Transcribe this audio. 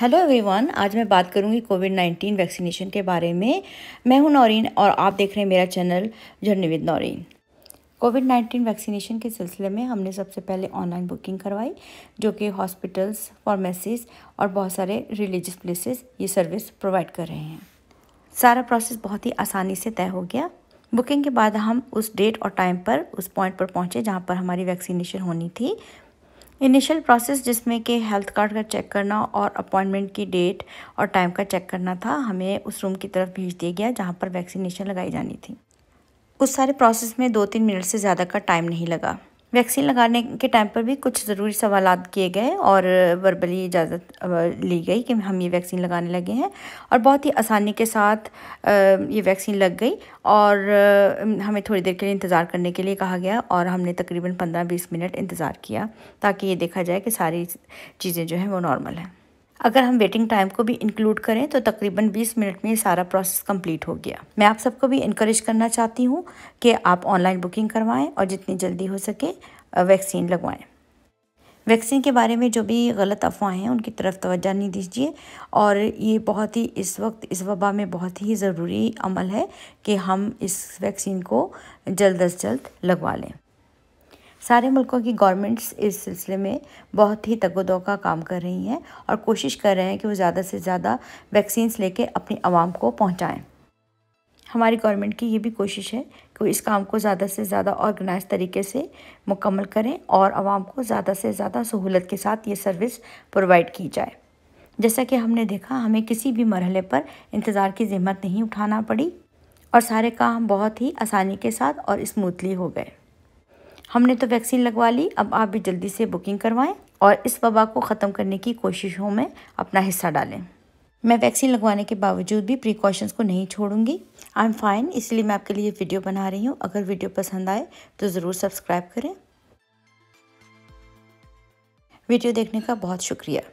hello everyone आज मैं बात करूंगी कोविड नाइन्टीन वैक्सीनेशन के बारे में मैं हूं नौरीन और आप देख रहे हैं मेरा channel journey with Naureen COVID nineteen vaccination के सिलसिले में हमने सबसे पहले ऑनलाइन बुकिंग करवाई जो कि हॉस्पिटल्स फार्मेसीज और बहुत सारे रिलीजियस प्लेसेस ये सर्विस प्रोवाइड कर रहे हैं सारा प्रोसेस बहुत ही आसानी से तय हो गया बुकिंग के बाद हम उस डेट और टाइम पर उस पॉइंट पर पहुँचे जहाँ पर हमारी वैक्सीनेशन होनी थी इनिशियल प्रोसेस जिसमें कि हेल्थ कार्ड का चेक करना और अपॉइंटमेंट की डेट और टाइम का चेक करना था हमें उस रूम की तरफ भेज दिया गया जहाँ पर वैक्सीनेशन लगाई जानी थी उस सारे प्रोसेस में दो तीन मिनट से ज़्यादा का टाइम नहीं लगा वैक्सीन लगाने के टाइम पर भी कुछ ज़रूरी सवाल किए गए और वर्बली इजाज़त ली गई कि हम ये वैक्सीन लगाने लगे हैं और बहुत ही आसानी के साथ ये वैक्सीन लग गई और हमें थोड़ी देर के लिए इंतज़ार करने के लिए कहा गया और हमने तकरीबन पंद्रह बीस मिनट इंतज़ार किया ताकि ये देखा जाए कि सारी चीज़ें जो हैं वो नॉर्मल हैं अगर हम वेटिंग टाइम को भी इंक्लूड करें तो तकरीबन 20 मिनट में सारा प्रोसेस कंप्लीट हो गया मैं आप सबको भी इनक्रेज करना चाहती हूँ कि आप ऑनलाइन बुकिंग करवाएं और जितनी जल्दी हो सके वैक्सीन लगवाएं वैक्सीन के बारे में जो भी गलत अफवाहें हैं उनकी तरफ तोज्जा नहीं दीजिए और ये बहुत ही इस वक्त इस वबा में बहुत ही ज़रूरी अमल है कि हम इस वैक्सीन को जल्द अज जल्द लगवा लें सारे मुल्कों की गवर्नमेंट्स इस सिलसिले में बहुत ही तगोदो का काम कर रही हैं और कोशिश कर रहे हैं कि वो ज़्यादा से ज़्यादा वैक्सीन्स लेके अपनी आवाम को पहुँचाएँ हमारी गवर्नमेंट की ये भी कोशिश है कि वो इस काम को ज़्यादा से ज़्यादा ऑर्गेनाइज तरीके से मुकम्मल करें और आवाम को ज़्यादा से ज़्यादा सहूलत के साथ ये सर्विस प्रोवाइड की जाए जैसा कि हमने देखा हमें किसी भी मरहले पर इंतज़ार की जहमत नहीं उठाना पड़ी और सारे काम बहुत ही आसानी के साथ और स्मूथली हो गए हमने तो वैक्सीन लगवा ली अब आप भी जल्दी से बुकिंग करवाएं और इस वबा को ख़त्म करने की कोशिशों में अपना हिस्सा डालें मैं वैक्सीन लगवाने के बावजूद भी प्रिकॉशंस को नहीं छोड़ूंगी आई एम फाइन इसलिए मैं आपके लिए वीडियो बना रही हूँ अगर वीडियो पसंद आए तो ज़रूर सब्सक्राइब करें वीडियो देखने का बहुत शुक्रिया